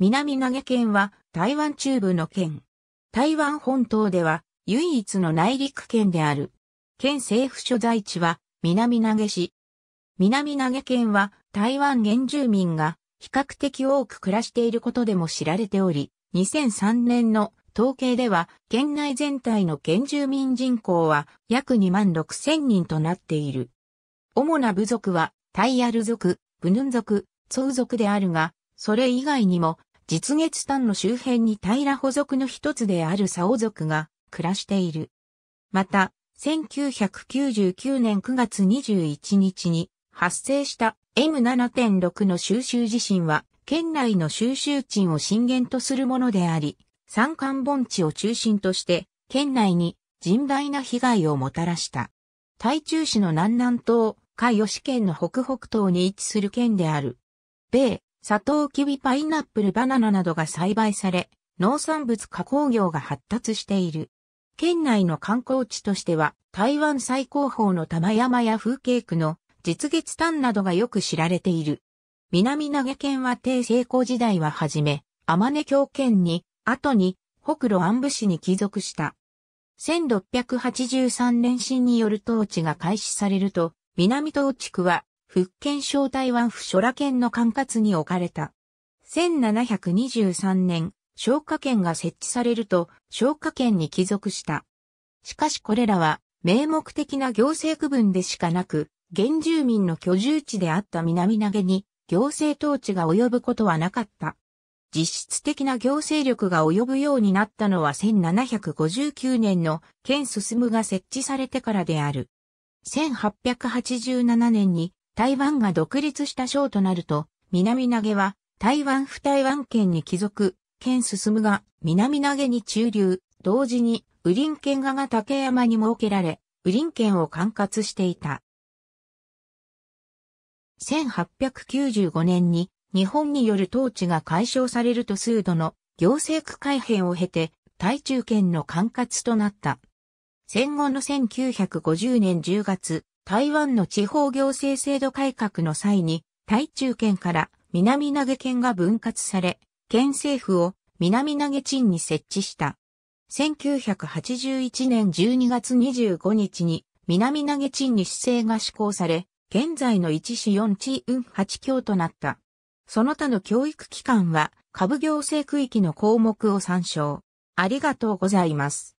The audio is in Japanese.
南投げ県は台湾中部の県。台湾本島では唯一の内陸県である。県政府所在地は南投げ市。南投げ県は台湾原住民が比較的多く暮らしていることでも知られており、2003年の統計では県内全体の原住民人口は約2万6千人となっている。主な部族はタイヤル族、ブヌン族、ツウ族であるが、それ以外にも実月丹の周辺に平保族の一つである竿族が暮らしている。また、1999年9月21日に発生した M7.6 の収集地震は、県内の収集地を震源とするものであり、山間盆地を中心として、県内に甚大な被害をもたらした。台中市の南南東、海吉県の北北東に位置する県である。米、サトウキビパイナップルバナナなどが栽培され、農産物加工業が発達している。県内の観光地としては、台湾最高峰の玉山や風景区の実月丹などがよく知られている。南投げ県は帝成功時代ははじめ、天根京県に、後に北路安部市に帰属した。1683年新による統治が開始されると、南統地区は福建省台湾府諸羅県の管轄に置かれた。1723年、昇華県が設置されると、昇華県に帰属した。しかしこれらは、名目的な行政区分でしかなく、原住民の居住地であった南投げに、行政統治が及ぶことはなかった。実質的な行政力が及ぶようになったのは1759年の県進が設置されてからである。1887年に台湾が独立した省となると、南投げは台湾不台湾県に帰属、県進むが南投げに中流、同時に雨林県側が竹山に設けられ、雨林県を管轄していた。1895年に日本による統治が解消されると数度の行政区改編を経て、台中県の管轄となった。戦後の1950年10月、台湾の地方行政制度改革の際に、台中県から南投げ県が分割され、県政府を南投げ鎮に設置した。1981年12月25日に南投げ鎮に市政が施行され、現在の1市4地運8教となった。その他の教育機関は、下部行政区域の項目を参照。ありがとうございます。